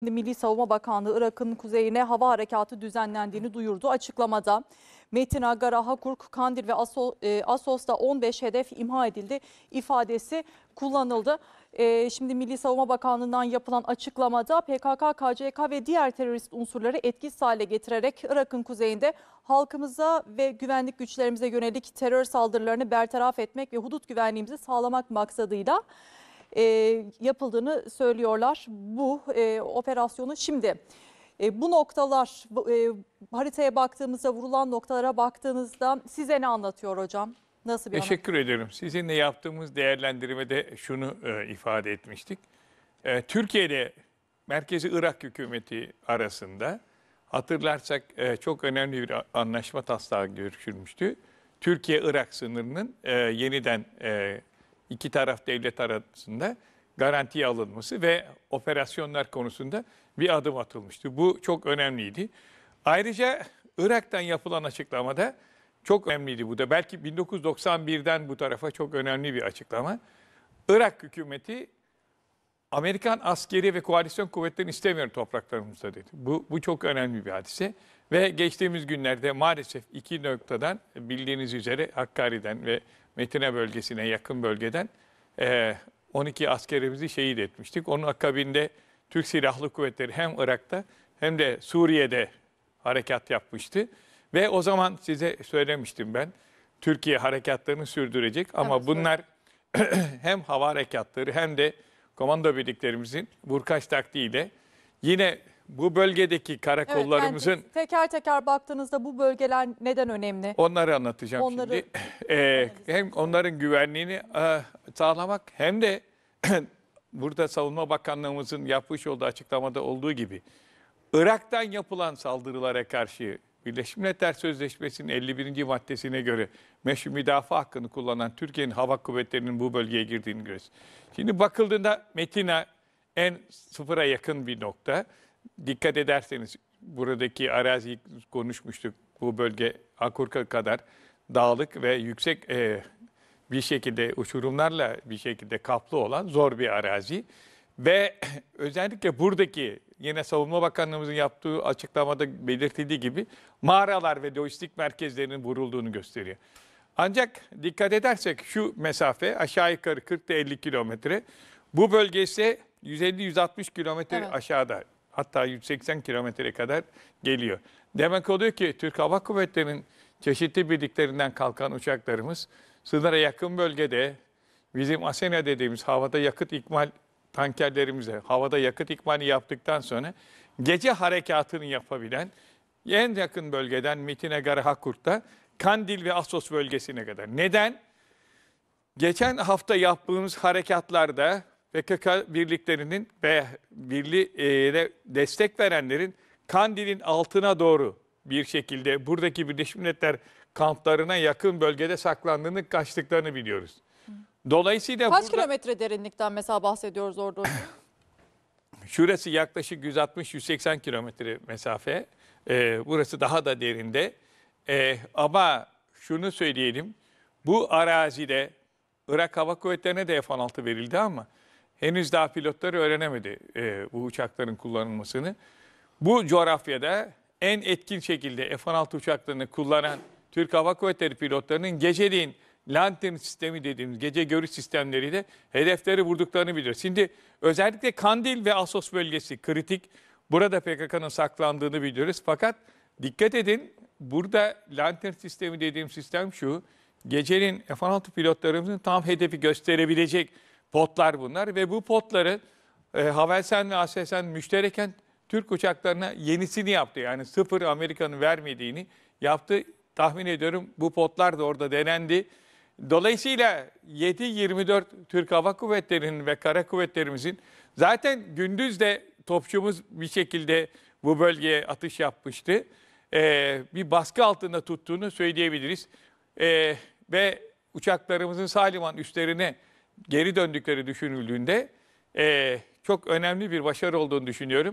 Milli Savunma Bakanlığı Irak'ın kuzeyine hava harekatı düzenlendiğini duyurdu. Açıklamada Metin Agara, Hakurk, Kandil ve Asos, e, Asos'ta 15 hedef imha edildi ifadesi kullanıldı. E, şimdi Milli Savunma Bakanlığı'ndan yapılan açıklamada PKK, KCK ve diğer terörist unsurları etkisiz hale getirerek Irak'ın kuzeyinde halkımıza ve güvenlik güçlerimize yönelik terör saldırılarını bertaraf etmek ve hudut güvenliğimizi sağlamak maksadıyla e, yapıldığını söylüyorlar bu e, operasyonu. Şimdi e, bu noktalar e, haritaya baktığımızda vurulan noktalara baktığınızda size ne anlatıyor hocam? Nasıl bir Teşekkür anlatıyor? ederim. Sizinle yaptığımız değerlendirmede şunu e, ifade etmiştik. E, Türkiye'de merkezi Irak hükümeti arasında hatırlarsak e, çok önemli bir anlaşma taslağı görüşülmüştü. Türkiye-Irak sınırının e, yeniden e, iki taraf devlet arasında garantiye alınması ve operasyonlar konusunda bir adım atılmıştı. Bu çok önemliydi. Ayrıca Irak'tan yapılan açıklamada çok önemliydi bu da. Belki 1991'den bu tarafa çok önemli bir açıklama. Irak hükümeti Amerikan askeri ve koalisyon kuvvetlerini istemiyorum topraklarımızda dedi. Bu, bu çok önemli bir hadise. Ve geçtiğimiz günlerde maalesef iki noktadan bildiğiniz üzere Hakkari'den ve Metine bölgesine yakın bölgeden 12 askerimizi şehit etmiştik. Onun akabinde Türk Silahlı Kuvvetleri hem Irak'ta hem de Suriye'de harekat yapmıştı. Ve o zaman size söylemiştim ben Türkiye harekatlarını sürdürecek ama evet, bunlar hem hava harekatları hem de komando birliklerimizin vurkaç taktiğiyle yine bu bölgedeki karakollarımızın... Evet, teker teker baktığınızda bu bölgeler neden önemli? Onları anlatacağım onları... şimdi. Ee, hem onların güvenliğini e, sağlamak hem de burada Savunma Bakanlığımızın yapmış olduğu açıklamada olduğu gibi Irak'tan yapılan saldırılara karşı Birleşmiş Milletler Sözleşmesi'nin 51. maddesine göre meşru müdafaa hakkını kullanan Türkiye'nin hava kuvvetlerinin bu bölgeye girdiğini görüyoruz. Şimdi bakıldığında Metina en sıfıra yakın bir nokta. Dikkat ederseniz buradaki arazi konuşmuştuk bu bölge Akurka kadar dağlık ve yüksek e, bir şekilde uçurumlarla bir şekilde kaplı olan zor bir arazi. Ve özellikle buradaki yine Savunma Bakanlığımızın yaptığı açıklamada belirtildiği gibi mağaralar ve lojistik merkezlerinin vurulduğunu gösteriyor. Ancak dikkat edersek şu mesafe aşağı yukarı 40 50 kilometre. Bu bölge ise 150-160 kilometre evet. aşağıda hatta 180 kilometre kadar geliyor. Demek oluyor ki Türk Hava Kuvvetleri'nin çeşitli birliklerinden kalkan uçaklarımız sınıra yakın bölgede bizim ASENA dediğimiz havada yakıt ikmal tankerlerimize havada yakıt ikmali yaptıktan sonra gece harekatını yapabilen en yakın bölgeden Mitine Garı Hakkurt'ta Kandil ve Asos bölgesine kadar. Neden? Geçen hafta yaptığımız harekatlarda PKK birliklerinin ve birliğe destek verenlerin Kandil'in altına doğru bir şekilde buradaki Birleşmiş Milletler kamplarına yakın bölgede saklandığını, kaçtıklarını biliyoruz. Dolayısıyla Kaç burada kilometre derinlikten mesela bahsediyoruz orada? şurası yaklaşık 160-180 kilometre mesafe. Ee, burası daha da derinde. Ee, ama şunu söyleyelim. Bu arazide Irak Hava Kuvvetleri'ne de F-16 verildi ama henüz daha pilotları öğrenemedi e, bu uçakların kullanılmasını. Bu coğrafyada en etkin şekilde F-16 uçaklarını kullanan Türk Hava Kuvvetleri pilotlarının geceliğin Lantern sistemi dediğimiz gece görüş sistemleriyle hedefleri vurduklarını bilir. Şimdi özellikle Kandil ve Asos bölgesi kritik. Burada PKK'nın saklandığını biliyoruz. Fakat dikkat edin burada Lantern sistemi dediğim sistem şu. Gecenin F-16 pilotlarımızın tam hedefi gösterebilecek potlar bunlar. Ve bu potları e, Havelsen ve Aselsen müştereken Türk uçaklarına yenisini yaptı. Yani sıfır Amerika'nın vermediğini yaptı. Tahmin ediyorum bu potlar da orada denendi. Dolayısıyla 7-24 Türk Hava Kuvvetleri'nin ve Kara Kuvvetlerimizin zaten gündüz de topçumuz bir şekilde bu bölgeye atış yapmıştı. Ee, bir baskı altında tuttuğunu söyleyebiliriz. Ee, ve uçaklarımızın Saliman üstlerine geri döndükleri düşünüldüğünde e, çok önemli bir başarı olduğunu düşünüyorum.